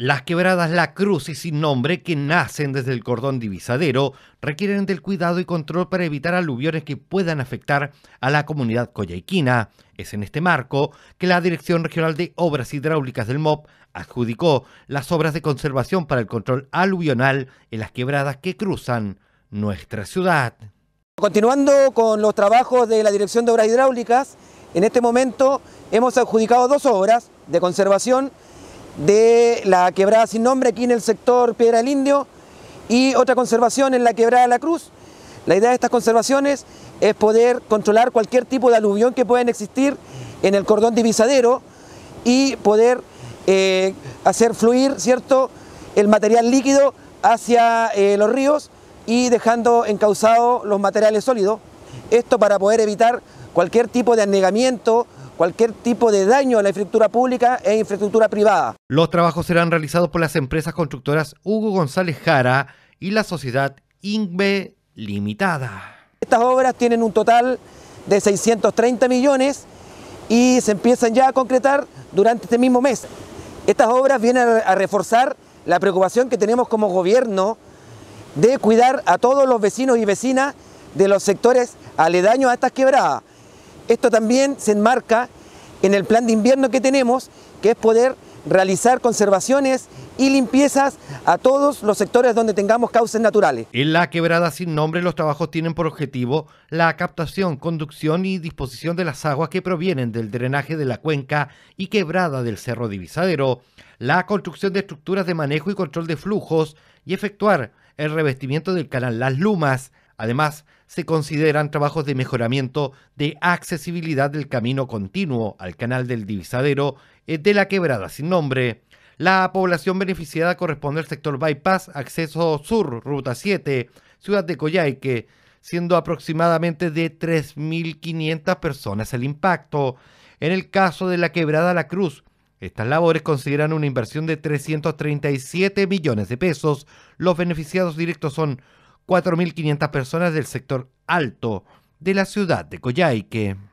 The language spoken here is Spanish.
Las quebradas La Cruz y Sin Nombre, que nacen desde el cordón divisadero, requieren del cuidado y control para evitar aluviones que puedan afectar a la comunidad Coyaiquina. Es en este marco que la Dirección Regional de Obras Hidráulicas del MOP adjudicó las obras de conservación para el control aluvional en las quebradas que cruzan nuestra ciudad. Continuando con los trabajos de la Dirección de Obras Hidráulicas, en este momento hemos adjudicado dos obras de conservación de la quebrada sin nombre aquí en el sector Piedra del Indio y otra conservación en la quebrada de la Cruz. La idea de estas conservaciones es poder controlar cualquier tipo de aluvión que pueda existir en el cordón divisadero y poder eh, hacer fluir ¿cierto? el material líquido hacia eh, los ríos y dejando encauzados los materiales sólidos. Esto para poder evitar cualquier tipo de anegamiento Cualquier tipo de daño a la infraestructura pública e infraestructura privada. Los trabajos serán realizados por las empresas constructoras Hugo González Jara y la sociedad Ingbe Limitada. Estas obras tienen un total de 630 millones y se empiezan ya a concretar durante este mismo mes. Estas obras vienen a reforzar la preocupación que tenemos como gobierno de cuidar a todos los vecinos y vecinas de los sectores aledaños a estas quebradas. Esto también se enmarca en el plan de invierno que tenemos, que es poder realizar conservaciones y limpiezas a todos los sectores donde tengamos cauces naturales. En la quebrada sin nombre los trabajos tienen por objetivo la captación, conducción y disposición de las aguas que provienen del drenaje de la cuenca y quebrada del Cerro Divisadero, la construcción de estructuras de manejo y control de flujos y efectuar el revestimiento del canal Las Lumas, Además, se consideran trabajos de mejoramiento de accesibilidad del camino continuo al canal del divisadero eh, de la quebrada sin nombre. La población beneficiada corresponde al sector Bypass, acceso sur, ruta 7, ciudad de Coyhaique, siendo aproximadamente de 3.500 personas el impacto. En el caso de la quebrada La Cruz, estas labores consideran una inversión de 337 millones de pesos. Los beneficiados directos son 4.500 personas del sector alto de la ciudad de Coyhaique.